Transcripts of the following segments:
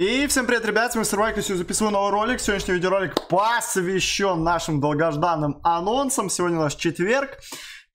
И всем привет, ребят, с вами и сегодня записываю новый ролик. Сегодняшний видеоролик посвящен нашим долгожданным анонсам. Сегодня у нас четверг,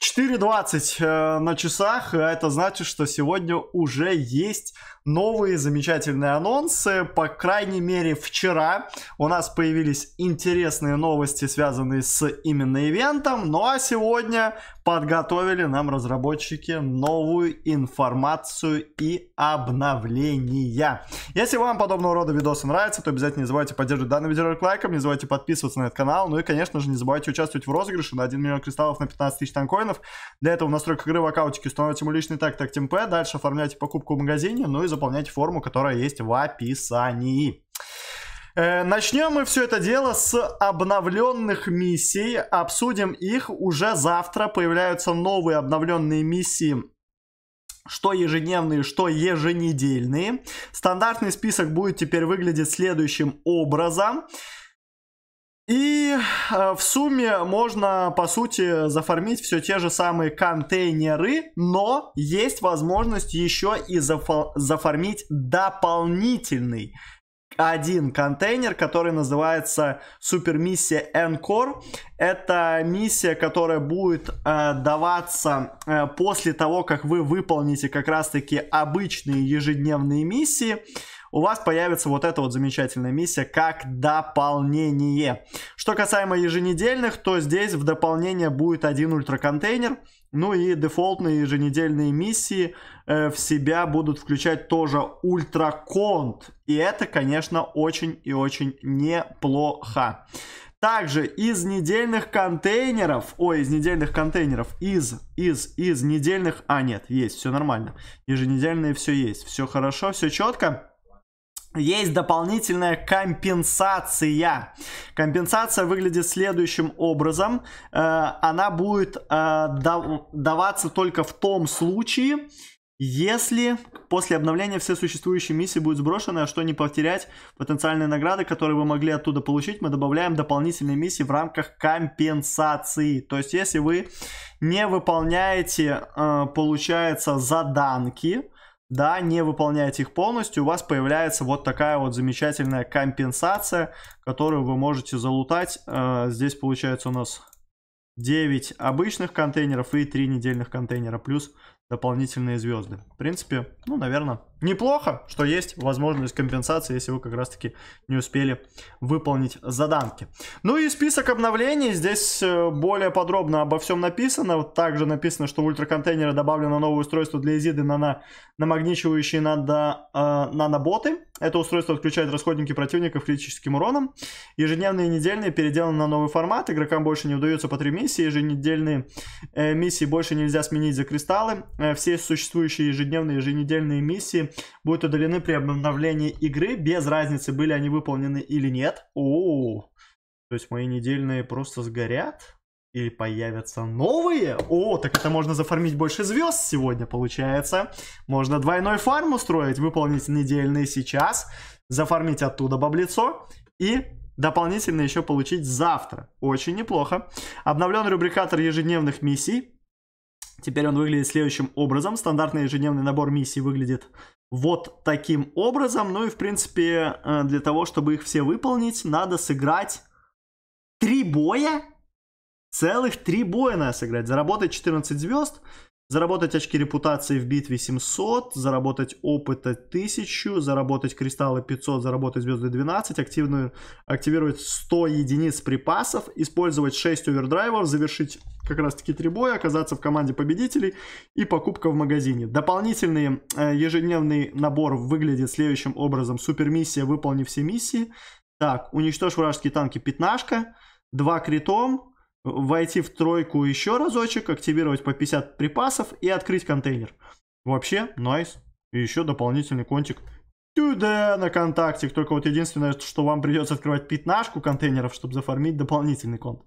4.20 э, на часах. А Это значит, что сегодня уже есть новые замечательные анонсы. По крайней мере, вчера у нас появились интересные новости, связанные с именно ивентом. Ну а сегодня подготовили нам разработчики новую информацию и обновления. Если вам подобного рода видосы нравятся, то обязательно не забывайте поддерживать данный видеоролик лайком, не забывайте подписываться на этот канал, ну и, конечно же, не забывайте участвовать в розыгрыше на 1 миллион кристаллов на 15 тысяч танкоинов. Для этого в настройках игры в аккаунтике установите ему личный так так темп, дальше оформляйте покупку в магазине, ну и заполняйте форму, которая есть в описании. Э, Начнем мы все это дело с обновленных миссий, обсудим их уже завтра. Появляются новые обновленные миссии что ежедневные, что еженедельные. Стандартный список будет теперь выглядеть следующим образом. И э, в сумме можно, по сути, зафармить все те же самые контейнеры, но есть возможность еще и зафармить дополнительный один контейнер, который называется супермиссия Encore. Это миссия, которая будет э, даваться э, после того, как вы выполните как раз-таки обычные ежедневные миссии у вас появится вот эта вот замечательная миссия как дополнение. Что касаемо еженедельных, то здесь в дополнение будет один ультраконтейнер, ну и дефолтные еженедельные миссии э, в себя будут включать тоже ультраконт. И это, конечно, очень и очень неплохо. Также из недельных контейнеров, ой, из недельных контейнеров, из, из, из недельных, а нет, есть, все нормально, еженедельные все есть, все хорошо, все четко есть дополнительная компенсация. Компенсация выглядит следующим образом. Э, она будет э, даваться только в том случае, если после обновления все существующие миссии будут сброшены, а что не потерять потенциальные награды, которые вы могли оттуда получить, мы добавляем дополнительные миссии в рамках компенсации. То есть, если вы не выполняете, э, получается, заданки, да, не выполняете их полностью, у вас появляется вот такая вот замечательная компенсация, которую вы можете залутать. Э, здесь получается у нас 9 обычных контейнеров и 3 недельных контейнера, плюс дополнительные звезды. В принципе, ну, наверное, неплохо, что есть возможность компенсации, если вы как раз-таки не успели выполнить заданки. Ну и список обновлений. Здесь э, более подробно обо всем написано. Также написано, что в ультраконтейнеры добавлено новое устройство для изиды нано, намагничивающие надо, э, наноботы. Это устройство отключает расходники противников критическим уроном. Ежедневные и недельные переделаны на новый формат. Игрокам больше не удается по три миссии. Еженедельные э, миссии больше нельзя сменить за кристаллы. Э, все существующие ежедневные, еженедельные миссии будут удалены при обновлении игры, без разницы, были они выполнены или нет. О, то есть мои недельные просто сгорят? Или появятся новые? О, так это можно зафармить больше звезд сегодня, получается. Можно двойной фарм устроить, выполнить недельные сейчас, зафармить оттуда баблицо и дополнительно еще получить завтра. Очень неплохо. Обновлен рубрикатор ежедневных миссий. Теперь он выглядит следующим образом. Стандартный ежедневный набор миссий выглядит вот таким образом. Ну и, в принципе, э, для того, чтобы их все выполнить, надо сыграть три боя. Целых три боя надо сыграть. Заработать 14 звезд. Заработать очки репутации в битве 700, заработать опыта 1000, заработать кристаллы 500, заработать звезды 12, активную, активировать 100 единиц припасов, использовать 6 овердрайвов, завершить как раз таки три боя, оказаться в команде победителей и покупка в магазине. Дополнительный э, ежедневный набор выглядит следующим образом. Супермиссия «Выполни все миссии». Так, уничтожь вражеские танки пятнашка, два критом, войти в тройку еще разочек, активировать по 50 припасов и открыть контейнер. Вообще, найс. И еще дополнительный контик туда на контактик. Только вот единственное, что вам придется открывать пятнашку контейнеров, чтобы зафармить дополнительный конт.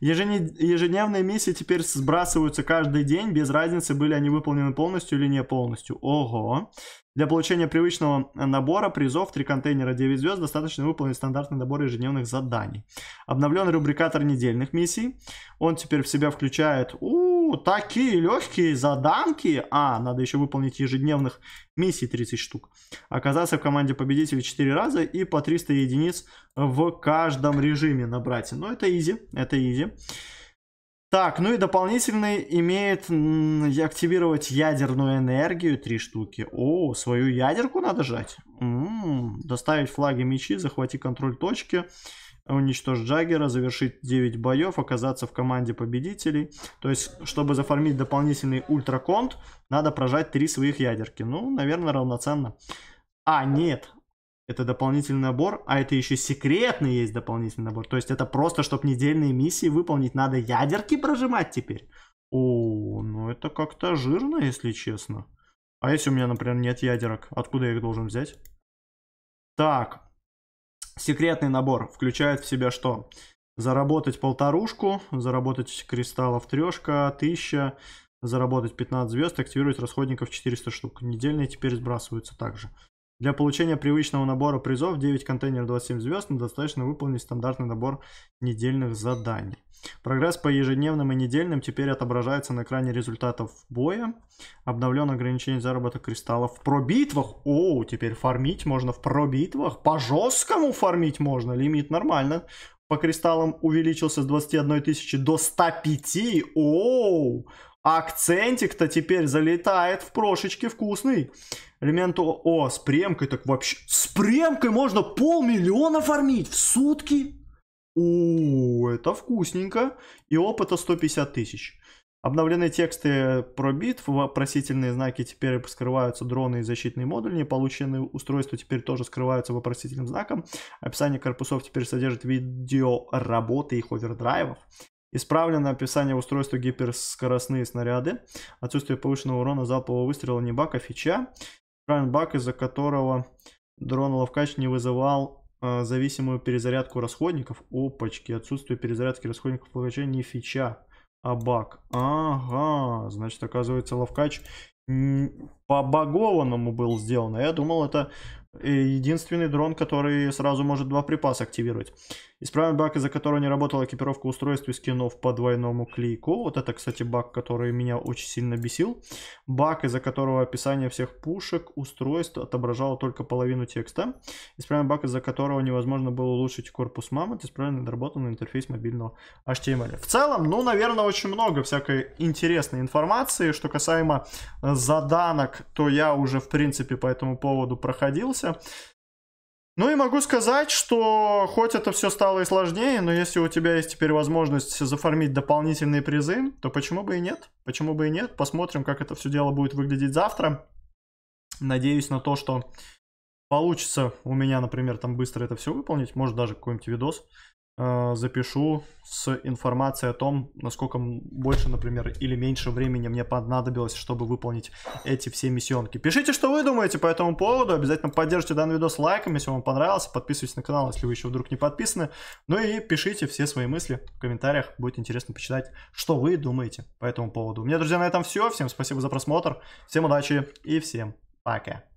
Ежедневные миссии теперь сбрасываются каждый день, без разницы, были они выполнены полностью или не полностью. Ого. Для получения привычного набора призов 3 контейнера 9 звезд достаточно выполнить стандартный набор ежедневных заданий. Обновлен рубрикатор недельных миссий. Он теперь в себя включает у, такие легкие заданки. А, надо еще выполнить ежедневных миссий 30 штук. Оказаться в команде победителей 4 раза и по 300 единиц в каждом режиме набрать. Но это изи, это изи. Так, ну и дополнительный имеет активировать ядерную энергию, три штуки. О, свою ядерку надо жать. М -м, доставить флаги мечи, захватить контроль точки, уничтожить Джаггера, завершить 9 боев, оказаться в команде победителей. То есть, чтобы заформить дополнительный ультраконт, надо прожать три своих ядерки. Ну, наверное, равноценно. А, нет, это дополнительный набор, а это еще секретный есть дополнительный набор. То есть это просто, чтобы недельные миссии выполнить, надо ядерки прожимать теперь. О, ну это как-то жирно, если честно. А если у меня, например, нет ядерок, откуда я их должен взять? Так, секретный набор включает в себя что? Заработать полторушку, заработать кристаллов трешка, тысяча, заработать 15 звезд, активировать расходников 400 штук. Недельные теперь сбрасываются также. Для получения привычного набора призов 9 контейнеров 27 звезд достаточно выполнить стандартный набор недельных заданий. Прогресс по ежедневным и недельным теперь отображается на экране результатов боя. Обновлен ограничение заработок кристаллов в пробитвах. О, теперь фармить можно в пробитвах. По жесткому фармить можно. Лимит нормально. По кристаллам увеличился с 21 тысячи до 105. О, Акцентик-то теперь залетает в прошечки вкусный. Элемент О. О, с премкой так вообще... С премкой можно полмиллиона фармить в сутки? О, это вкусненько. И опыта 150 тысяч. Обновлены тексты про битв, вопросительные знаки теперь скрываются, дроны и защитный модуль, неполученные устройства теперь тоже скрываются вопросительным знаком. Описание корпусов теперь содержит видео работы их овердрайвов. Исправлено описание устройства гиперскоростные снаряды. Отсутствие повышенного урона залпового выстрела не бака, фича. Исправлен бак, из-за которого дрон Лавкач не вызывал э, зависимую перезарядку расходников. Опачки, отсутствие перезарядки расходников Лавкача не фича, а бак Ага, значит, оказывается, Лавкач по багованному был сделан. А я думал, это единственный дрон, который сразу может два припаса активировать. Исправен баг, из-за которого не работала экипировка устройства и скинов по двойному клейку. Вот это, кстати, баг, который меня очень сильно бесил. Баг, из-за которого описание всех пушек, устройств отображало только половину текста. Исправен баг, из-за которого невозможно было улучшить корпус мамонт. Исправлен доработанный интерфейс мобильного HTML. В целом, ну, наверное, очень много всякой интересной информации. Что касаемо э, заданок, то я уже, в принципе, по этому поводу проходился появился. Ну и могу сказать, что хоть это все стало и сложнее, но если у тебя есть теперь возможность зафармить дополнительные призы, то почему бы и нет? Почему бы и нет? Посмотрим, как это все дело будет выглядеть завтра. Надеюсь на то, что получится у меня, например, там быстро это все выполнить. Может даже какой-нибудь видос Э, запишу с информацией о том, насколько больше, например, или меньше времени мне понадобилось, чтобы выполнить эти все миссионки. Пишите, что вы думаете по этому поводу, обязательно поддержите данный видос лайком, если вам понравился, подписывайтесь на канал, если вы еще вдруг не подписаны, ну и пишите все свои мысли в комментариях, будет интересно почитать, что вы думаете по этому поводу. У меня, друзья, на этом все, всем спасибо за просмотр, всем удачи и всем пока.